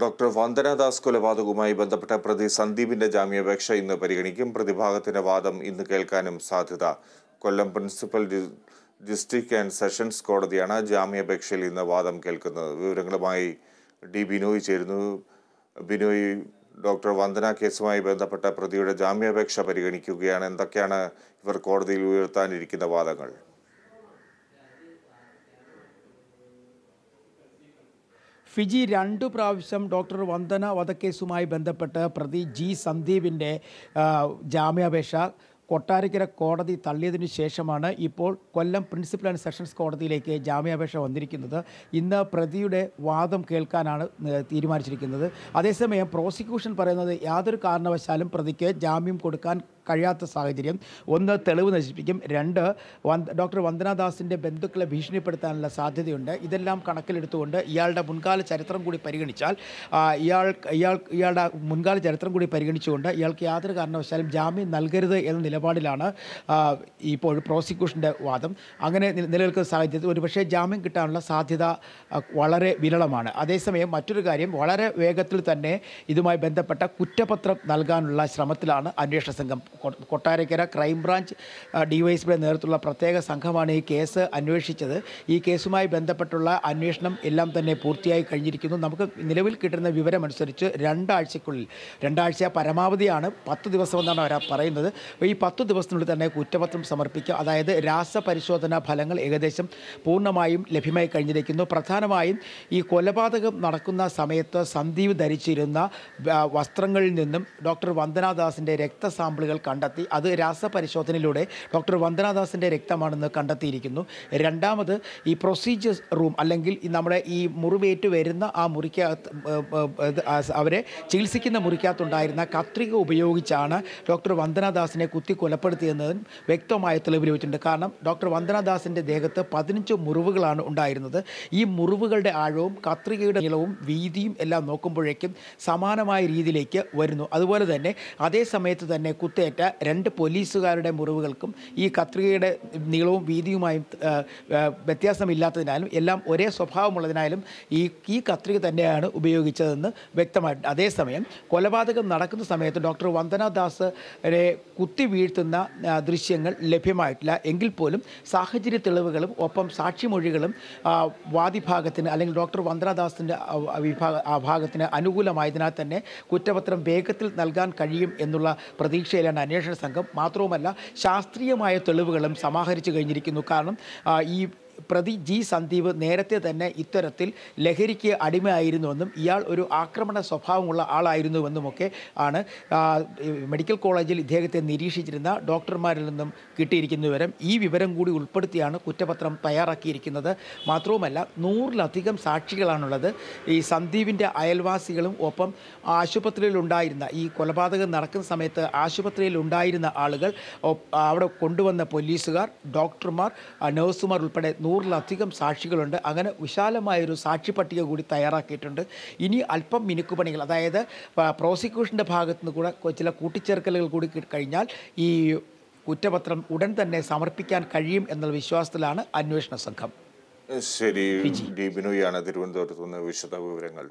doctor Vandana Das കൊലപാതകവുമായി ബന്ധപ്പെട്ട പ്രതി സന്ദീപിന്റെ ജാമ്യാപേക്ഷ ഇന്ന് പരിഗണിക്കും പ്രതിഭാഗത്തിന്റെ വാദം ഇന്ന് കേൾക്കാനും സാധ്യത Kollam principal district and sessions കോടതിയാണ് ജാമ്യാപേക്ഷയിൽ ഇന്ന് വാദം കേൾക്കുന്നത് വിവരങ്ങളുമായി ഡി ബിനോയ് ചേരുന്നു ബിനോയ് ഡോക്ടർ വന്ദന കേസുമായി ബന്ധപ്പെട്ട പ്രതിയുടെ ജാമ്യാപേക്ഷ പരിഗണിക്കുകയാണ് എന്തൊക്കെയാണ് ഇവർ കോടതിയിൽ ഉയർത്താനിരിക്കുന്ന വാദങ്ങൾ ഫിജി രണ്ടു പ്രാവശ്യം ഡോക്ടർ വന്ദന വധക്കേസുമായി ബന്ധപ്പെട്ട് പ്രതി ജി സന്ദീപിൻ്റെ ജാമ്യാപേക്ഷ കൊട്ടാരക്കര കോടതി തള്ളിയതിനു ശേഷമാണ് ഇപ്പോൾ കൊല്ലം പ്രിൻസിപ്പൽ ആൻഡ് സെഷൻസ് കോടതിയിലേക്ക് ജാമ്യാപേക്ഷ വന്നിരിക്കുന്നത് ഇന്ന് പ്രതിയുടെ വാദം കേൾക്കാനാണ് തീരുമാനിച്ചിരിക്കുന്നത് അതേസമയം പ്രോസിക്യൂഷൻ പറയുന്നത് യാതൊരു കാരണവശാലും പ്രതിക്ക് ജാമ്യം കൊടുക്കാൻ കഴിയാത്ത സാഹചര്യം ഒന്ന് തെളിവ് നശിപ്പിക്കും രണ്ട് ഡോക്ടർ വന്ദനാദാസിൻ്റെ ബന്ധുക്കളെ ഭീഷണിപ്പെടുത്താനുള്ള സാധ്യതയുണ്ട് ഇതെല്ലാം കണക്കിലെടുത്തുകൊണ്ട് ഇയാളുടെ മുൻകാല ചരിത്രം കൂടി പരിഗണിച്ചാൽ ഇയാൾ ഇയാൾ ഇയാളുടെ മുൻകാല ചരിത്രം കൂടി പരിഗണിച്ചുകൊണ്ട് ഇയാൾക്ക് യാതൊരു കാരണവശാലും ജാമ്യം നൽകരുത് എന്ന നിലപാടിലാണ് ഇപ്പോൾ പ്രോസിക്യൂഷൻ്റെ വാദം അങ്ങനെ നിലനിൽക്കുന്ന സാഹചര്യത്തിൽ ഒരുപക്ഷേ ജാമ്യം കിട്ടാനുള്ള സാധ്യത വളരെ വിരളമാണ് അതേസമയം മറ്റൊരു കാര്യം വളരെ വേഗത്തിൽ തന്നെ ഇതുമായി ബന്ധപ്പെട്ട കുറ്റപത്രം നൽകാനുള്ള ശ്രമത്തിലാണ് അന്വേഷണ സംഘം കൊട്ടാരക്കര ക്രൈംബ്രാഞ്ച് ഡിവൈഎസ്പിയുടെ നേതൃത്വത്തിലുള്ള പ്രത്യേക സംഘമാണ് ഈ കേസ് അന്വേഷിച്ചത് ഈ കേസുമായി ബന്ധപ്പെട്ടുള്ള അന്വേഷണം എല്ലാം തന്നെ പൂർത്തിയായി കഴിഞ്ഞിരിക്കുന്നു നമുക്ക് നിലവിൽ കിട്ടുന്ന വിവരമനുസരിച്ച് രണ്ടാഴ്ചക്കുള്ളിൽ രണ്ടാഴ്ച പരമാവധിയാണ് പത്ത് ദിവസം എന്നാണ് അവർ പറയുന്നത് ഈ പത്ത് ദിവസത്തിനുള്ളിൽ തന്നെ കുറ്റപത്രം സമർപ്പിക്കുക അതായത് രാസപരിശോധനാ ഫലങ്ങൾ ഏകദേശം പൂർണ്ണമായും ലഭ്യമായി കഴിഞ്ഞിരിക്കുന്നു പ്രധാനമായും ഈ കൊലപാതകം നടക്കുന്ന സമയത്ത് സന്ദീപ് ധരിച്ചിരുന്ന വസ്ത്രങ്ങളിൽ നിന്നും ഡോക്ടർ വന്ദനാദാസിൻ്റെ രക്തസാമ്പിളുകൾ കണ്ടെത്തി അത് രാസപരിശോധനയിലൂടെ ഡോക്ടർ വന്ദനാദാസിൻ്റെ രക്തമാണെന്ന് കണ്ടെത്തിയിരിക്കുന്നു രണ്ടാമത് ഈ പ്രൊസീജിയേഴ്സ് റൂം അല്ലെങ്കിൽ നമ്മുടെ ഈ മുറിവേറ്റ് വരുന്ന ആ മുറിക്കകത്ത് അവരെ ചികിത്സിക്കുന്ന മുറിക്കകത്തുണ്ടായിരുന്ന കത്രിക ഉപയോഗിച്ചാണ് ഡോക്ടർ വന്ദനാദാസിനെ കുത്തി കൊലപ്പെടുത്തിയെന്നതും വ്യക്തമായ തെളിവ് ലഭിച്ചിട്ടുണ്ട് കാരണം ഡോക്ടർ വന്ദനാദാസിൻ്റെ ദേഹത്ത് പതിനഞ്ച് മുറിവുകളാണ് ഉണ്ടായിരുന്നത് ഈ മുറിവുകളുടെ ആഴവും കത്രികയുടെ നീളവും വീതിയും എല്ലാം നോക്കുമ്പോഴേക്കും സമാനമായ രീതിയിലേക്ക് വരുന്നു അതുപോലെ തന്നെ അതേ സമയത്ത് തന്നെ കുത്തേ ഏറ്റ രണ്ട് പോലീസുകാരുടെ മുറിവുകൾക്കും ഈ കത്രികയുടെ നീളവും വീതിയുമായും വ്യത്യാസമില്ലാത്തതിനാലും എല്ലാം ഒരേ സ്വഭാവമുള്ളതിനാലും ഈ ഈ കത്രിക തന്നെയാണ് ഉപയോഗിച്ചതെന്ന് വ്യക്തമായി അതേസമയം കൊലപാതകം നടക്കുന്ന സമയത്ത് ഡോക്ടർ വന്ദന ദാസിനെ കുത്തി വീഴ്ത്തുന്ന ദൃശ്യങ്ങൾ ലഭ്യമായിട്ടില്ല എങ്കിൽ പോലും സാഹചര്യ തെളിവുകളും ഒപ്പം സാക്ഷിമൊഴികളും വാദിഭാഗത്തിന് അല്ലെങ്കിൽ ഡോക്ടർ വന്ദനദാസിൻ്റെ വിഭാഗ ആ ഭാഗത്തിന് അനുകൂലമായതിനാൽ തന്നെ കുറ്റപത്രം വേഗത്തിൽ നൽകാൻ കഴിയും എന്നുള്ള പ്രതീക്ഷയിലാണ് അന്വേഷണ സംഘം മാത്രവുമല്ല ശാസ്ത്രീയമായ തെളിവുകളും സമാഹരിച്ചു കഴിഞ്ഞിരിക്കുന്നു കാരണം ഈ പ്രതി ജി സന്ദീപ് നേരത്തെ തന്നെ ഇത്തരത്തിൽ ലഹരിക്ക് അടിമയായിരുന്നുവെന്നും ഇയാൾ ഒരു ആക്രമണ സ്വഭാവമുള്ള ആളായിരുന്നുവെന്നുമൊക്കെ ആണ് മെഡിക്കൽ കോളേജിൽ ഇദ്ദേഹത്തെ നിരീക്ഷിച്ചിരുന്ന ഡോക്ടർമാരിൽ നിന്നും കിട്ടിയിരിക്കുന്ന വിവരം ഈ വിവരം കൂടി ഉൾപ്പെടുത്തിയാണ് കുറ്റപത്രം തയ്യാറാക്കിയിരിക്കുന്നത് മാത്രവുമല്ല നൂറിലധികം സാക്ഷികളാണുള്ളത് ഈ സന്ദീപിൻ്റെ അയൽവാസികളും ഒപ്പം ആശുപത്രിയിലുണ്ടായിരുന്ന ഈ കൊലപാതകം നടക്കുന്ന സമയത്ത് ആശുപത്രിയിലുണ്ടായിരുന്ന ആളുകൾ അവിടെ കൊണ്ടുവന്ന പോലീസുകാർ ഡോക്ടർമാർ നഴ്സുമാർ ഉൾപ്പെടെ നൂറിലധികം സാക്ഷികളുണ്ട് അങ്ങനെ വിശാലമായൊരു സാക്ഷി പട്ടിക കൂടി തയ്യാറാക്കിയിട്ടുണ്ട് ഇനി അല്പം മിനുക്കുപണികൾ അതായത് പ്രോസിക്യൂഷൻ്റെ ഭാഗത്തു നിന്ന് കൂടെ ചില കൂട്ടിച്ചേർക്കലുകൾ കൂടി കഴിഞ്ഞാൽ ഈ കുറ്റപത്രം ഉടൻ തന്നെ സമർപ്പിക്കാൻ കഴിയും എന്നുള്ള വിശ്വാസത്തിലാണ് അന്വേഷണ സംഘം ശരി ഡീപിനുയാണ് തിരുവനന്തപുരത്ത് നിന്ന് വിശദ വിവരങ്ങൾ